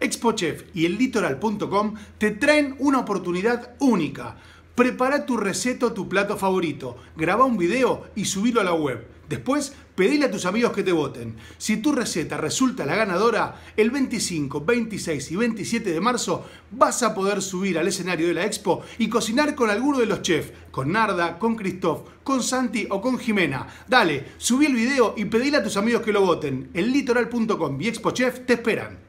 ExpoChef y ellitoral.com te traen una oportunidad única. Prepara tu receta o tu plato favorito, graba un video y subilo a la web. Después, pedile a tus amigos que te voten. Si tu receta resulta la ganadora, el 25, 26 y 27 de marzo vas a poder subir al escenario de la expo y cocinar con alguno de los chefs, con Narda, con Christoph, con Santi o con Jimena. Dale, subí el video y pedile a tus amigos que lo voten. El litoral.com y ExpoChef te esperan.